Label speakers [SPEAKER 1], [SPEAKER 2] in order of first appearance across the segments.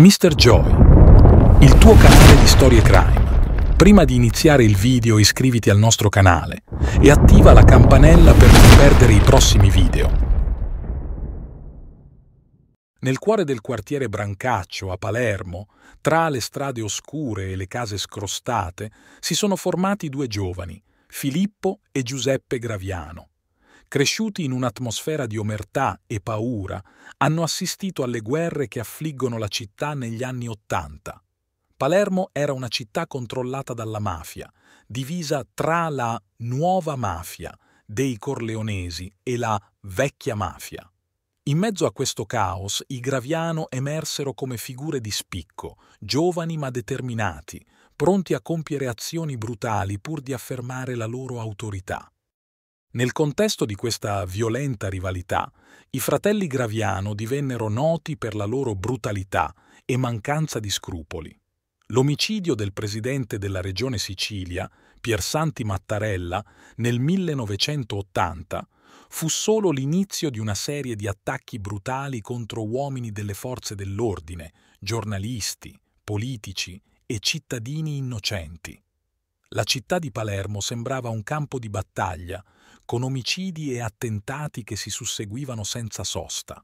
[SPEAKER 1] Mr. Joy, il tuo canale di storie crime. Prima di iniziare il video iscriviti al nostro canale e attiva la campanella per non perdere i prossimi video. Nel cuore del quartiere Brancaccio, a Palermo, tra le strade oscure e le case scrostate, si sono formati due giovani, Filippo e Giuseppe Graviano cresciuti in un'atmosfera di omertà e paura, hanno assistito alle guerre che affliggono la città negli anni Ottanta. Palermo era una città controllata dalla mafia, divisa tra la nuova mafia dei Corleonesi e la vecchia mafia. In mezzo a questo caos i Graviano emersero come figure di spicco, giovani ma determinati, pronti a compiere azioni brutali pur di affermare la loro autorità. Nel contesto di questa violenta rivalità, i fratelli Graviano divennero noti per la loro brutalità e mancanza di scrupoli. L'omicidio del presidente della regione Sicilia, Piersanti Mattarella, nel 1980 fu solo l'inizio di una serie di attacchi brutali contro uomini delle forze dell'ordine, giornalisti, politici e cittadini innocenti. La città di Palermo sembrava un campo di battaglia con omicidi e attentati che si susseguivano senza sosta.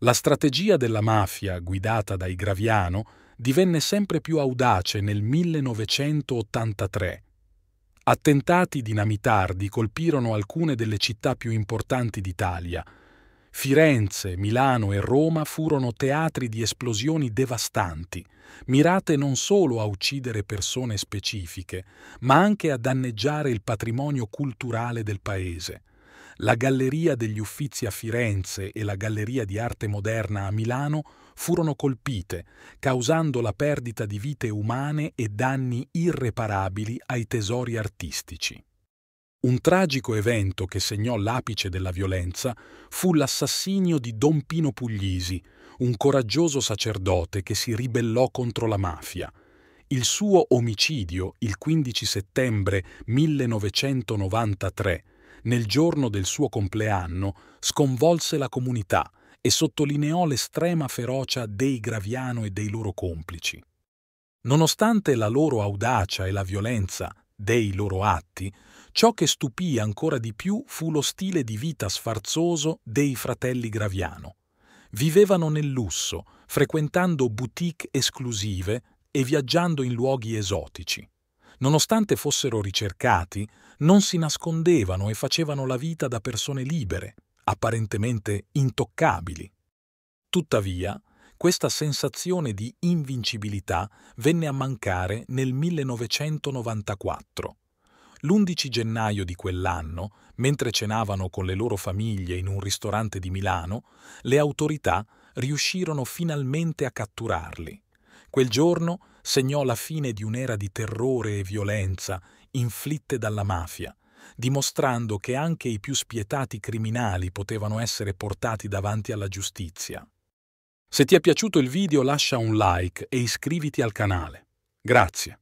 [SPEAKER 1] La strategia della mafia, guidata dai Graviano, divenne sempre più audace nel 1983. Attentati dinamitardi colpirono alcune delle città più importanti d'Italia, Firenze, Milano e Roma furono teatri di esplosioni devastanti, mirate non solo a uccidere persone specifiche, ma anche a danneggiare il patrimonio culturale del paese. La Galleria degli Uffizi a Firenze e la Galleria di Arte Moderna a Milano furono colpite, causando la perdita di vite umane e danni irreparabili ai tesori artistici. Un tragico evento che segnò l'apice della violenza fu l'assassinio di Don Pino Puglisi, un coraggioso sacerdote che si ribellò contro la mafia. Il suo omicidio, il 15 settembre 1993, nel giorno del suo compleanno, sconvolse la comunità e sottolineò l'estrema ferocia dei Graviano e dei loro complici. Nonostante la loro audacia e la violenza dei loro atti, ciò che stupì ancora di più fu lo stile di vita sfarzoso dei fratelli Graviano. Vivevano nel lusso, frequentando boutique esclusive e viaggiando in luoghi esotici. Nonostante fossero ricercati, non si nascondevano e facevano la vita da persone libere, apparentemente intoccabili. Tuttavia, questa sensazione di invincibilità venne a mancare nel 1994. L'11 gennaio di quell'anno, mentre cenavano con le loro famiglie in un ristorante di Milano, le autorità riuscirono finalmente a catturarli. Quel giorno segnò la fine di un'era di terrore e violenza inflitte dalla mafia, dimostrando che anche i più spietati criminali potevano essere portati davanti alla giustizia. Se ti è piaciuto il video lascia un like e iscriviti al canale. Grazie.